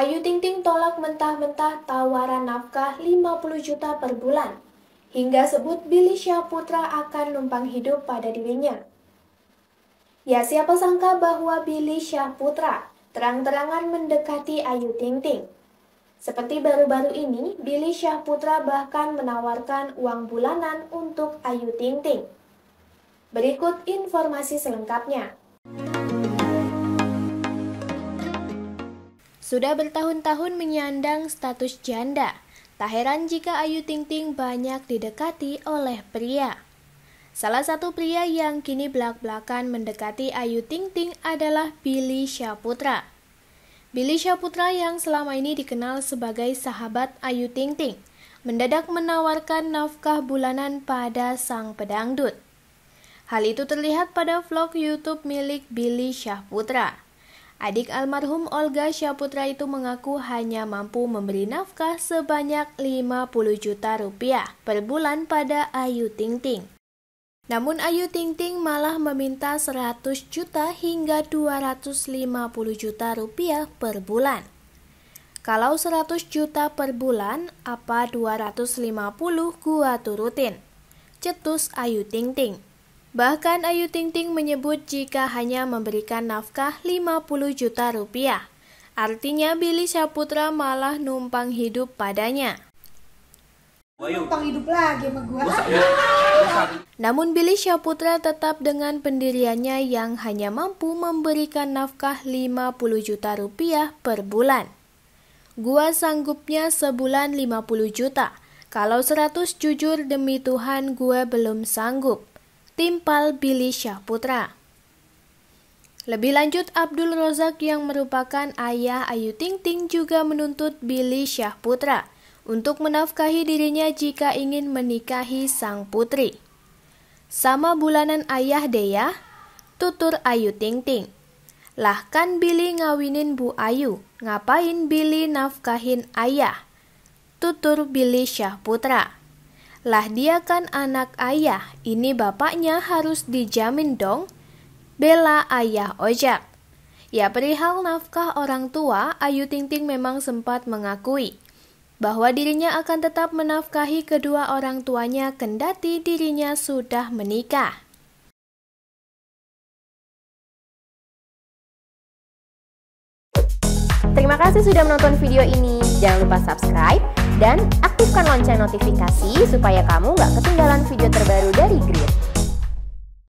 Ayu Ting Ting tolak mentah-mentah tawaran nafkah 50 juta per bulan, hingga sebut Billy Syahputra akan numpang hidup pada dirinya. Ya siapa sangka bahwa Billy Syahputra terang-terangan mendekati Ayu Ting Ting. Seperti baru-baru ini, Billy Syahputra bahkan menawarkan uang bulanan untuk Ayu Ting Ting. Berikut informasi selengkapnya. Sudah bertahun-tahun menyandang status janda, tak heran jika Ayu Ting Ting banyak didekati oleh pria. Salah satu pria yang kini belak-belakan mendekati Ayu Ting Ting adalah Billy Syaputra. Billy Syaputra yang selama ini dikenal sebagai sahabat Ayu Ting Ting, mendadak menawarkan nafkah bulanan pada sang pedangdut. Hal itu terlihat pada vlog YouTube milik Billy Syahputra. Adik almarhum Olga Syaputra itu mengaku hanya mampu memberi nafkah sebanyak 50 juta rupiah per bulan pada Ayu Ting Ting. Namun Ayu Ting Ting malah meminta 100 juta hingga 250 juta rupiah per bulan. Kalau 100 juta per bulan, apa 250 gua turutin? Cetus Ayu Ting Ting. Bahkan Ayu Ting Ting menyebut jika hanya memberikan nafkah 50 juta rupiah. Artinya Billy Saputra malah numpang hidup padanya. Numpang hidup lagi sama gua. Ya. Namun Billy Saputra tetap dengan pendiriannya yang hanya mampu memberikan nafkah 50 juta rupiah per bulan. Gua sanggupnya sebulan 50 juta. Kalau 100 jujur demi Tuhan gue belum sanggup. Timpal Billy Syahputra. Lebih lanjut, Abdul Rozak yang merupakan ayah Ayu Ting Ting juga menuntut Billy Syahputra untuk menafkahi dirinya jika ingin menikahi sang putri. Sama bulanan ayah Dea, tutur Ayu Ting Ting. Lah kan Billy ngawinin Bu Ayu, ngapain Billy nafkahin ayah? Tutur Billy Syahputra. Lah dia kan anak ayah, ini bapaknya harus dijamin dong. Bela ayah ojek. Ya perihal nafkah orang tua, Ayu Ting Ting memang sempat mengakui bahwa dirinya akan tetap menafkahi kedua orang tuanya kendati dirinya sudah menikah. Terima kasih sudah menonton video ini. Jangan lupa subscribe dan aktifkan lonceng notifikasi supaya kamu nggak ketinggalan video terbaru dari Grid.